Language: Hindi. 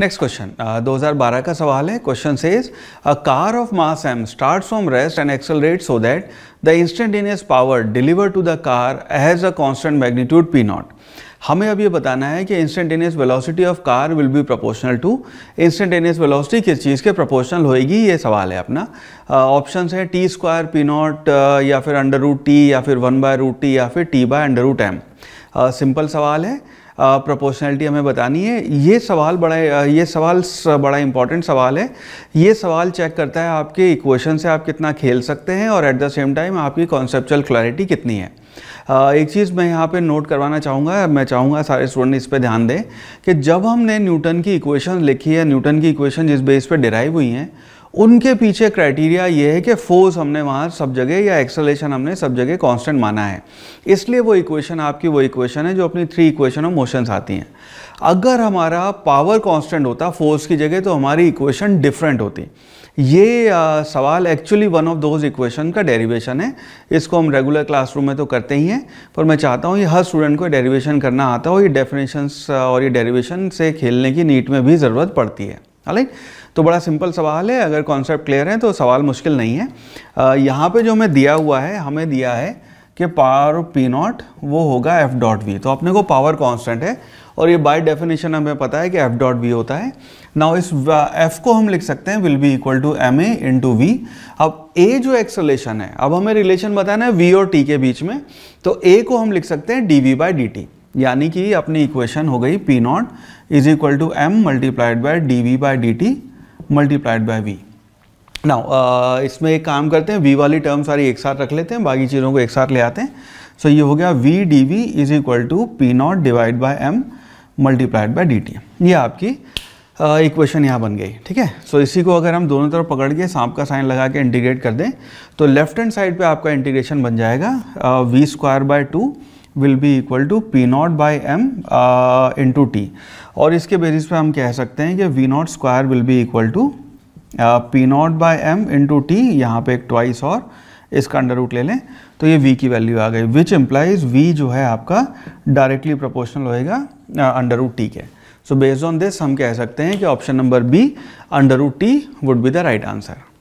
नेक्स्ट क्वेश्चन 2012 का सवाल है question says a car of mass M starts from rest and accelerate so that the instantaneous power deliver to the car has a constant magnitude P naught हमें अब ये बताना है कि instantaneous velocity of car will be proportional to instantaneous velocity किस चीज़ के प्रोपोर्शनल होएगी ये सवाल है अपना ऑप्शन है टी स्क्वायर पी नॉट या फिर अंडर रूट टी या फिर वन बाय रूट टी या फिर T by under root M simple सवाल है प्रोपोर्शनैलिटी हमें बतानी है ये सवाल बड़ा ये सवाल बड़ा इंपॉर्टेंट सवाल है ये सवाल चेक करता है आपके इक्वेशन से आप कितना खेल सकते हैं और एट द सेम टाइम आपकी कॉन्सेप्चुअल क्लैरिटी कितनी है एक चीज़ मैं यहाँ पे नोट करवाना चाहूँगा मैं चाहूँगा सारे स्टूडेंट इस पे ध्यान दें कि जब हमने न्यूटन की इक्वेशन लिखी है न्यूटन की इक्वेशन जिस बेस पे डिराइव हुई हैं उनके पीछे क्राइटेरिया ये है कि फोर्स हमने वहाँ सब जगह या एक्सलेशन हमने सब जगह कांस्टेंट माना है इसलिए वो इक्वेशन आपकी वो इक्वेशन है जो अपनी थ्री इक्वेशन ऑफ मोशंस आती हैं अगर हमारा पावर कांस्टेंट होता फोर्स की जगह तो हमारी इक्वेशन डिफरेंट होती ये आ, सवाल actually one of those equation का डेरिवेशन है इसको हम रेगुलर क्लासरूम में तो करते ही हैं पर मैं चाहता हूँ ये हर स्टूडेंट को डेरिवेशन करना आता हो ये डेफिनेशंस और ये डेरिवेशन से खेलने की नीट में भी ज़रूरत पड़ती है राइट तो बड़ा सिंपल सवाल है अगर कॉन्सेप्ट क्लियर है तो सवाल मुश्किल नहीं है यहाँ पे जो हमें दिया हुआ है हमें दिया है कि पावर पी नॉट वो होगा एफ डॉट वी तो अपने को पावर कांस्टेंट है और ये बाय डेफिनेशन हमें पता है कि एफ डॉट वी होता है नाउ इस एफ को हम लिख सकते हैं will be equal to M A into V अब ए जो एक्सलेशन है अब हमें रिलेशन बताना है वी और टी के बीच में तो ए को हम लिख सकते हैं D V by D T यानी कि अपनी इक्वेशन हो गई P naught is equal to M multiplied by D V by D T multiplied by V now इसमें एक काम करते हैं वी वाली टर्म सारी एक साथ रख लेते हैं बाकी चीज़ों को एक साथ ले आते हैं सो so, ये हो गया V D V is equal to P naught divide by M multiplied by D T ये आपकी इक्वेशन uh, यहाँ बन गई ठीक है सो इसी को अगर हम दोनों तरफ पकड़ के सांप का साइन लगा के इंटीग्रेट कर दें तो लेफ्ट हैंड साइड पे आपका इंटीग्रेशन बन जाएगा V square by two will be equal to P naught by M two T और इसके बेसिस पे हम कह सकते हैं कि V naught square will be equal to P naught by M two T यहाँ पर एक ट्वाइस और इसका अंडर रूट ले लें तो ये v की वैल्यू आ गई विच एम्प्लाइज v जो है आपका डायरेक्टली प्रोपोर्शनल होएगा अंडर रूट टी के सो बेस्ड ऑन दिस हम कह सकते हैं कि option number B under root T would be the right answer